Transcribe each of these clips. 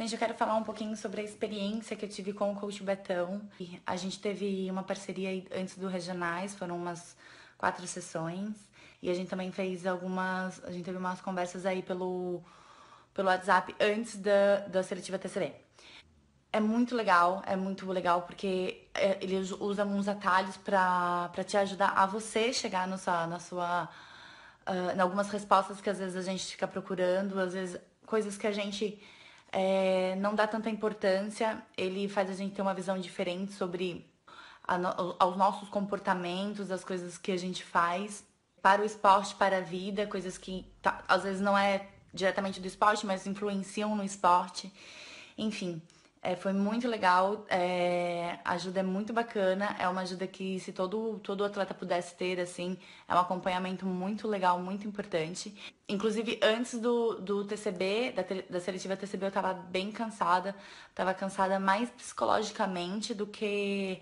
Gente, eu quero falar um pouquinho sobre a experiência que eu tive com o coach Betão. A gente teve uma parceria antes do Regionais, foram umas quatro sessões. E a gente também fez algumas. A gente teve umas conversas aí pelo, pelo WhatsApp antes da, da seletiva TCB. É muito legal, é muito legal porque é, ele usa alguns atalhos para te ajudar a você chegar na sua. Na sua uh, em algumas respostas que às vezes a gente fica procurando, às vezes coisas que a gente é, não dá tanta importância, ele faz a gente ter uma visão diferente sobre no, aos nossos comportamentos, as coisas que a gente faz, para o esporte, para a vida, coisas que tá, às vezes não é diretamente do esporte, mas influenciam no esporte. Enfim, é, foi muito legal, é, a ajuda é muito bacana, é uma ajuda que se todo, todo atleta pudesse ter, assim, é um acompanhamento muito legal, muito importante. Inclusive, antes do, do TCB, da, da seletiva TCB, eu tava bem cansada, tava cansada mais psicologicamente do que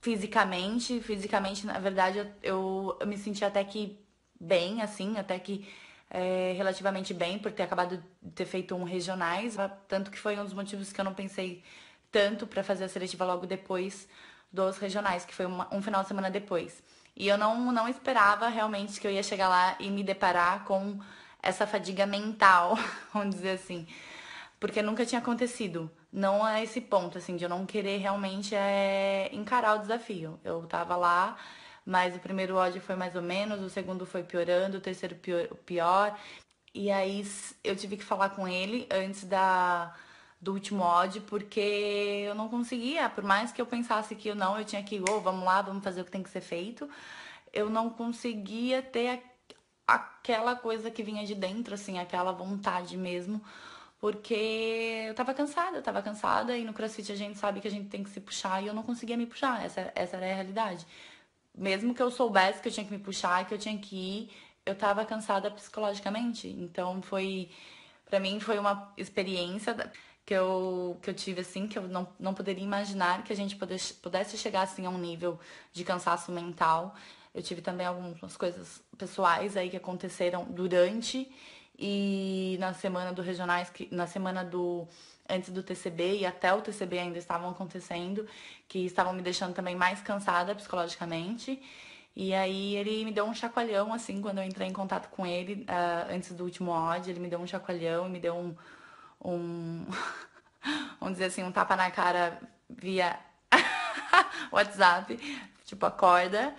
fisicamente. Fisicamente, na verdade, eu, eu, me senti até que bem, assim, até que é, relativamente bem por ter acabado de ter feito um regionais, ah, tanto que foi um dos motivos que eu não pensei tanto para fazer a seletiva logo depois dos regionais, que foi uma, um final de semana depois. E eu não, não esperava realmente que eu ia chegar lá e me deparar com essa fadiga mental, vamos dizer assim. Porque nunca tinha acontecido. Não a esse ponto, assim, de eu não querer realmente é, encarar o desafio. Eu tava lá mas o primeiro ódio foi mais ou menos, o segundo foi piorando, o terceiro pior. pior. E aí eu tive que falar com ele antes da, do último ódio, porque eu não conseguia, por mais que eu pensasse que eu não, eu tinha que, oh, vamos lá, vamos fazer o que tem que ser feito, eu não conseguia ter aquela coisa que vinha de dentro, assim, aquela vontade mesmo porque eu tava cansada, eu tava cansada e no crossfit a gente sabe que a gente tem que se puxar e eu não conseguia me puxar, essa, essa era a realidade mesmo que eu soubesse que eu tinha que me puxar, que eu tinha que ir, eu estava cansada psicologicamente. Então foi para mim foi uma experiência que eu, que eu tive assim, que eu não, não poderia imaginar que a gente pudesse, pudesse chegar assim a um nível de cansaço mental. Eu tive também algumas coisas pessoais aí que aconteceram durante e na semana do regionais, que, na semana do antes do TCB e até o TCB ainda estavam acontecendo, que estavam me deixando também mais cansada psicologicamente. E aí ele me deu um chacoalhão, assim, quando eu entrei em contato com ele uh, antes do último ódio, ele me deu um chacoalhão, e me deu um, um vamos dizer assim, um tapa na cara via WhatsApp, tipo, acorda.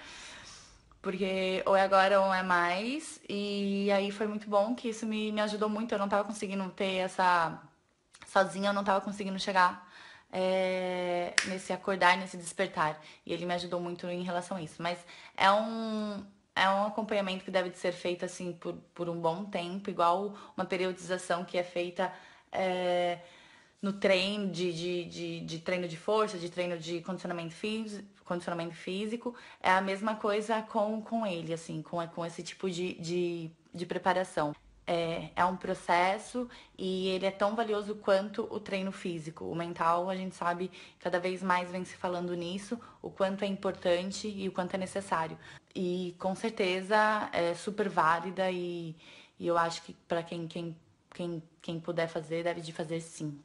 Porque ou é agora ou é mais. E aí foi muito bom que isso me, me ajudou muito. Eu não tava conseguindo ter essa. Sozinha, eu não tava conseguindo chegar é, nesse acordar, nesse despertar. E ele me ajudou muito em relação a isso. Mas é um, é um acompanhamento que deve ser feito assim por, por um bom tempo, igual uma periodização que é feita é, no treino de, de, de, de, treino de força, de treino de condicionamento, físico, condicionamento físico, é a mesma coisa com, com ele, assim, com, com esse tipo de, de, de preparação. É, é um processo e ele é tão valioso quanto o treino físico. O mental, a gente sabe, cada vez mais vem se falando nisso, o quanto é importante e o quanto é necessário. E com certeza é super válida e, e eu acho que para quem, quem, quem, quem puder fazer, deve de fazer sim.